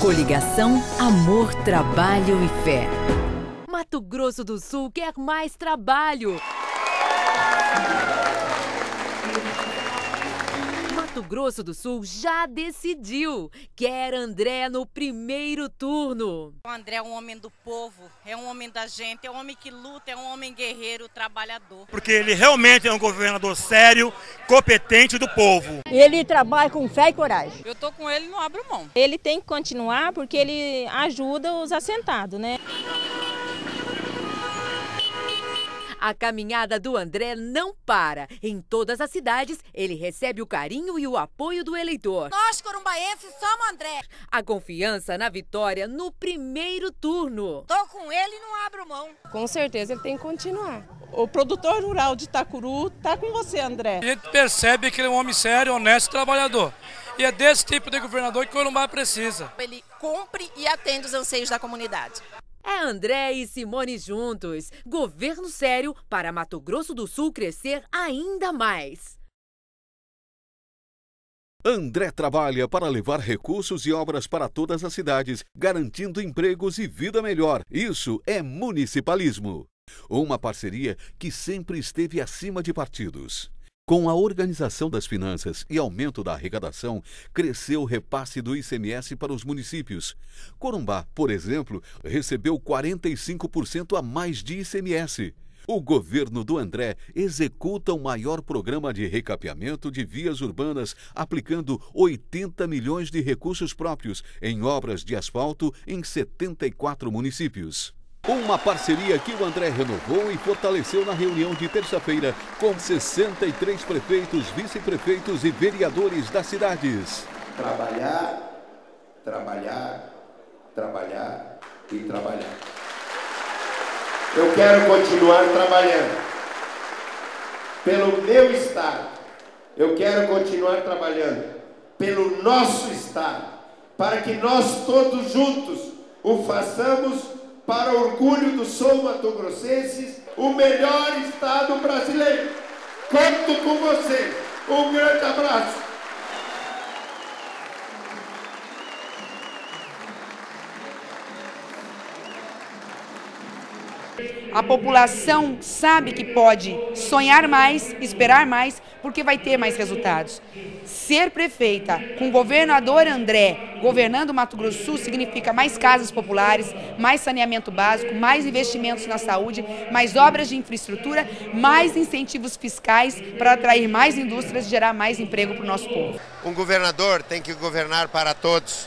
Coligação Amor, Trabalho e Fé. Mato Grosso do Sul quer mais trabalho. Mato Grosso do Sul já decidiu. Quer André no primeiro turno. O André é um homem do povo, é um homem da gente, é um homem que luta, é um homem guerreiro, trabalhador. Porque ele realmente é um governador sério, competente do povo. Ele trabalha com fé e coragem. Eu tô com ele, não abro mão. Ele tem que continuar porque ele ajuda os assentados, né? A caminhada do André não para. Em todas as cidades, ele recebe o carinho e o apoio do eleitor. Nós, corumbaenses, somos André. A confiança na vitória no primeiro turno. Tô com ele e não abro mão. Com certeza ele tem que continuar. O produtor rural de Itacuru tá com você, André. A gente percebe que ele é um homem sério, honesto e trabalhador. E é desse tipo de governador que Corumbá precisa. Ele cumpre e atende os anseios da comunidade. É André e Simone juntos. Governo sério para Mato Grosso do Sul crescer ainda mais. André trabalha para levar recursos e obras para todas as cidades, garantindo empregos e vida melhor. Isso é municipalismo. Uma parceria que sempre esteve acima de partidos. Com a organização das finanças e aumento da arrecadação, cresceu o repasse do ICMS para os municípios. Corumbá, por exemplo, recebeu 45% a mais de ICMS. O governo do André executa o maior programa de recapeamento de vias urbanas, aplicando 80 milhões de recursos próprios em obras de asfalto em 74 municípios. Uma parceria que o André renovou e fortaleceu na reunião de terça-feira com 63 prefeitos, vice-prefeitos e vereadores das cidades. Trabalhar, trabalhar, trabalhar e trabalhar. Eu quero continuar trabalhando pelo meu Estado. Eu quero continuar trabalhando pelo nosso Estado, para que nós todos juntos o façamos para orgulho do sul-mato-grossenses, o melhor estado brasileiro. Conto com você. Um grande abraço. A população sabe que pode sonhar mais, esperar mais, porque vai ter mais resultados. Ser prefeita com o governador André governando o Mato Grosso do Sul significa mais casas populares, mais saneamento básico, mais investimentos na saúde, mais obras de infraestrutura, mais incentivos fiscais para atrair mais indústrias e gerar mais emprego para o nosso povo. Um governador tem que governar para todos,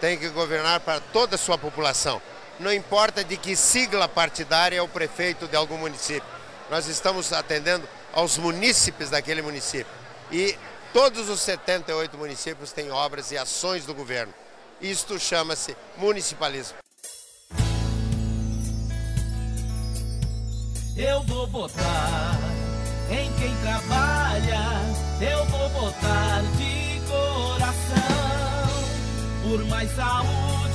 tem que governar para toda a sua população não importa de que sigla partidária é o prefeito de algum município. Nós estamos atendendo aos munícipes daquele município. E todos os 78 municípios têm obras e ações do governo. Isto chama-se municipalismo. Eu vou votar em quem trabalha, eu vou votar de coração por mais saúde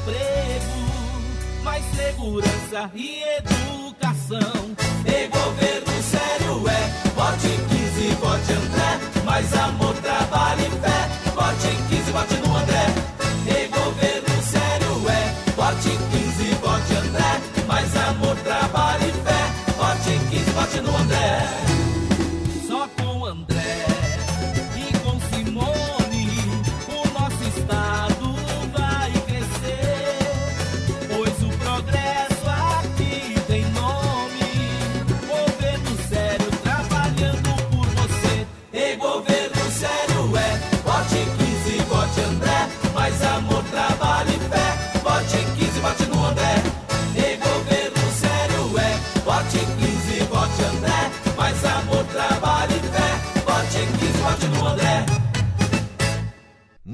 emprego, mais segurança e educação.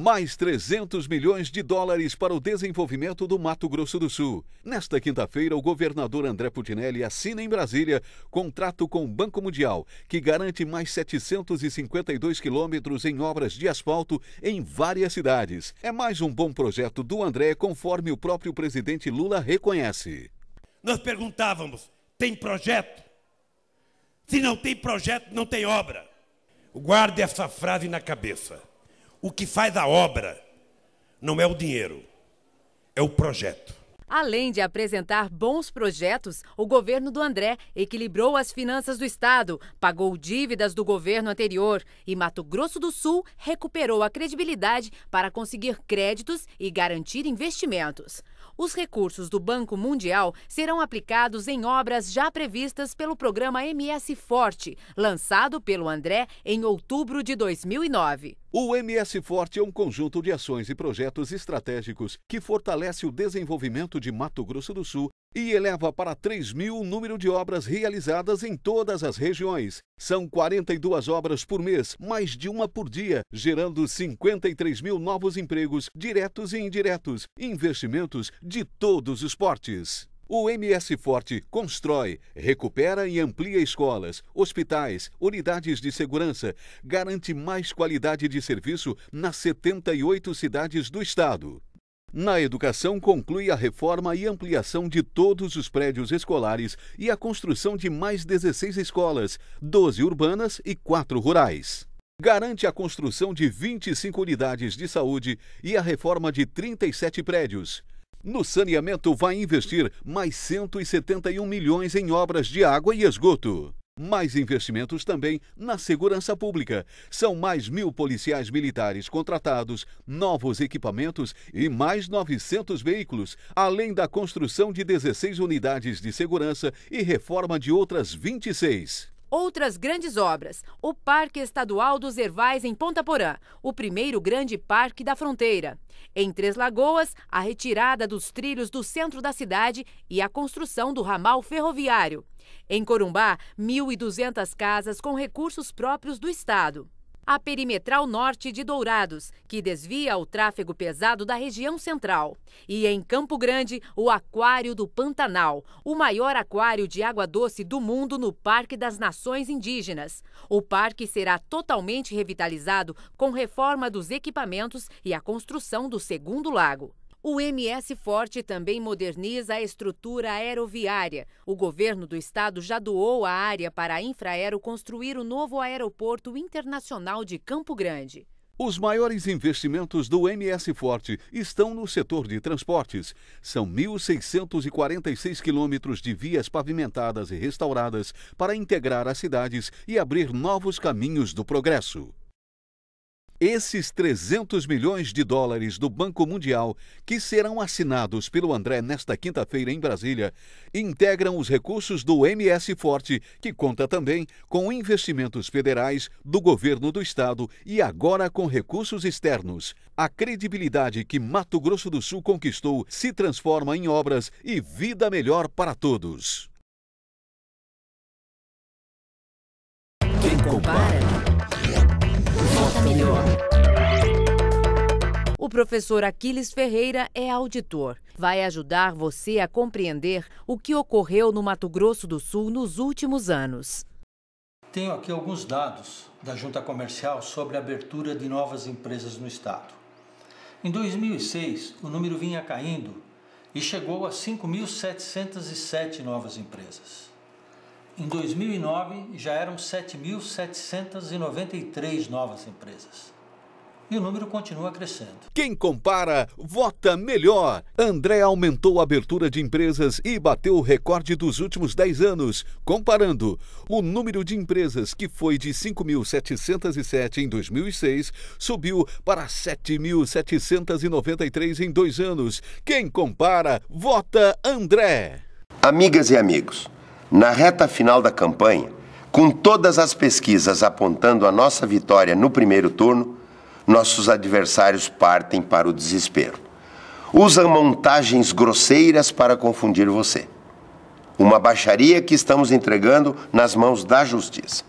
mais 300 milhões de dólares para o desenvolvimento do Mato Grosso do Sul. Nesta quinta-feira, o governador André Putinelli assina em Brasília contrato com o Banco Mundial, que garante mais 752 quilômetros em obras de asfalto em várias cidades. É mais um bom projeto do André, conforme o próprio presidente Lula reconhece. Nós perguntávamos: tem projeto? Se não tem projeto, não tem obra. Guarde essa frase na cabeça. O que faz a obra não é o dinheiro, é o projeto. Além de apresentar bons projetos, o governo do André equilibrou as finanças do estado, pagou dívidas do governo anterior e Mato Grosso do Sul recuperou a credibilidade para conseguir créditos e garantir investimentos. Os recursos do Banco Mundial serão aplicados em obras já previstas pelo programa MS Forte, lançado pelo André em outubro de 2009. O MS Forte é um conjunto de ações e projetos estratégicos que fortalece o desenvolvimento de Mato Grosso do Sul e eleva para 3 mil o número de obras realizadas em todas as regiões. São 42 obras por mês, mais de uma por dia, gerando 53 mil novos empregos, diretos e indiretos, investimentos de todos os portes. O MS Forte constrói, recupera e amplia escolas, hospitais, unidades de segurança, garante mais qualidade de serviço nas 78 cidades do estado. Na educação, conclui a reforma e ampliação de todos os prédios escolares e a construção de mais 16 escolas, 12 urbanas e 4 rurais. Garante a construção de 25 unidades de saúde e a reforma de 37 prédios. No saneamento, vai investir mais 171 milhões em obras de água e esgoto. Mais investimentos também na segurança pública. São mais mil policiais militares contratados, novos equipamentos e mais 900 veículos, além da construção de 16 unidades de segurança e reforma de outras 26. Outras grandes obras: o Parque Estadual dos Ervais em Ponta Porã, o primeiro grande parque da fronteira. Em Três Lagoas, a retirada dos trilhos do centro da cidade e a construção do ramal ferroviário. Em Corumbá, 1.200 casas com recursos próprios do Estado a Perimetral Norte de Dourados, que desvia o tráfego pesado da região central. E em Campo Grande, o Aquário do Pantanal, o maior aquário de água doce do mundo no Parque das Nações Indígenas. O parque será totalmente revitalizado com reforma dos equipamentos e a construção do segundo lago. O MS Forte também moderniza a estrutura aeroviária. O governo do estado já doou a área para a Infraero construir o novo aeroporto internacional de Campo Grande. Os maiores investimentos do MS Forte estão no setor de transportes. São 1.646 quilômetros de vias pavimentadas e restauradas para integrar as cidades e abrir novos caminhos do progresso. Esses 300 milhões de dólares do Banco Mundial, que serão assinados pelo André nesta quinta-feira em Brasília, integram os recursos do MS Forte, que conta também com investimentos federais, do governo do estado e agora com recursos externos. A credibilidade que Mato Grosso do Sul conquistou se transforma em obras e vida melhor para todos. Quem compara melhor. O professor Aquiles Ferreira é auditor. Vai ajudar você a compreender o que ocorreu no Mato Grosso do Sul nos últimos anos. Tenho aqui alguns dados da Junta Comercial sobre a abertura de novas empresas no estado. Em 2006, o número vinha caindo e chegou a 5.707 novas empresas. Em 2009, já eram 7.793 novas empresas. E o número continua crescendo. Quem compara, vota melhor. André aumentou a abertura de empresas e bateu o recorde dos últimos 10 anos. Comparando, o número de empresas, que foi de 5.707 em 2006, subiu para 7.793 em dois anos. Quem compara, vota André. Amigas e amigos. Na reta final da campanha, com todas as pesquisas apontando a nossa vitória no primeiro turno, nossos adversários partem para o desespero. Usam montagens grosseiras para confundir você. Uma baixaria que estamos entregando nas mãos da justiça.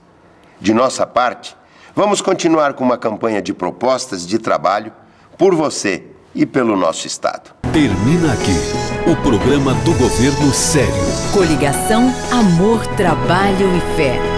De nossa parte, vamos continuar com uma campanha de propostas de trabalho por você e pelo nosso Estado. Termina aqui. O programa do governo sério. Coligação Amor, Trabalho e Fé.